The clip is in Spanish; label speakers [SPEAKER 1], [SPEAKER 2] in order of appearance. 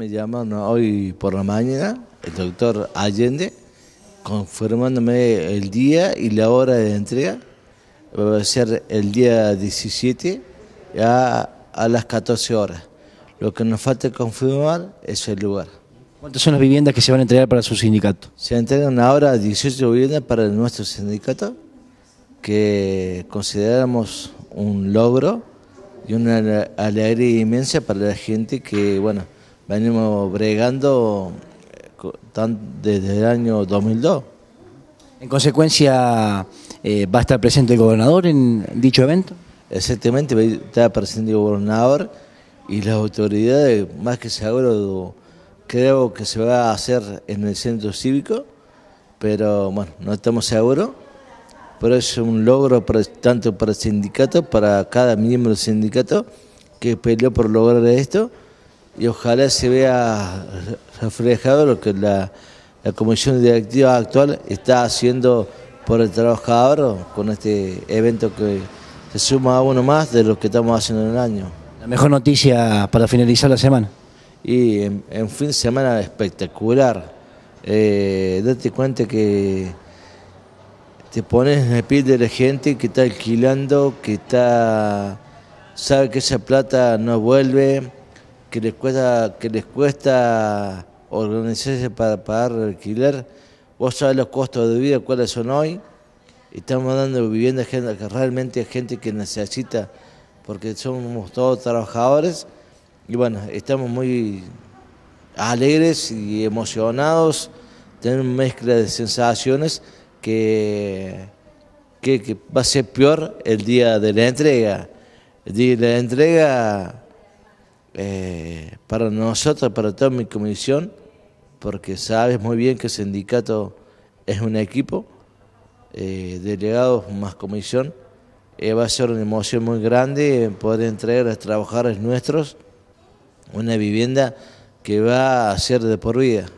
[SPEAKER 1] Me llaman hoy por la mañana el doctor Allende, confirmándome el día y la hora de entrega. Va a ser el día 17 a, las 14 horas. Lo que nos falta confirmar es el lugar. ¿Cuántas son las viviendas que se van a entregar para su sindicato? Se entregan ahora 18 viviendas para nuestro sindicato, que consideramos un logro y una alegría inmensa para la gente que, bueno, venimos bregando eh, desde el año 2002. En consecuencia, eh, ¿va a estar presente el gobernador en dicho evento? Exactamente, va a presente el gobernador y las autoridades, más que seguro, creo que se va a hacer en el centro cívico, pero bueno, no estamos seguros. Pero es un logro tanto para el sindicato, para cada miembro del sindicato que peleó por lograr esto y ojalá se vea reflejado lo que la, comisión directiva actual está haciendo por el trabajador con este evento que se suma a uno más de lo que estamos haciendo en el año. La mejor noticia para finalizar la semana. Y en, fin de semana espectacular. Eh, date cuenta que te pones en el pie de la gente que está alquilando, que está sabe que esa plata no vuelve que les cuesta, que les cuesta organizarse para pagar el alquiler. Vos sabés los costos de vida, cuáles son hoy. Estamos dando vivienda que realmente es gente que necesita, porque somos todos trabajadores. Y bueno, estamos muy alegres y emocionados. Tenemos una mezcla de sensaciones que, que, que va a ser peor el día de la entrega. El día de la entrega eh, para nosotros, para toda mi comisión, porque sabes muy bien que el sindicato es un equipo, eh, delegados más comisión, eh, va a ser una emoción muy grande poder entregar a los trabajadores nuestros una vivienda que va a ser de por vida.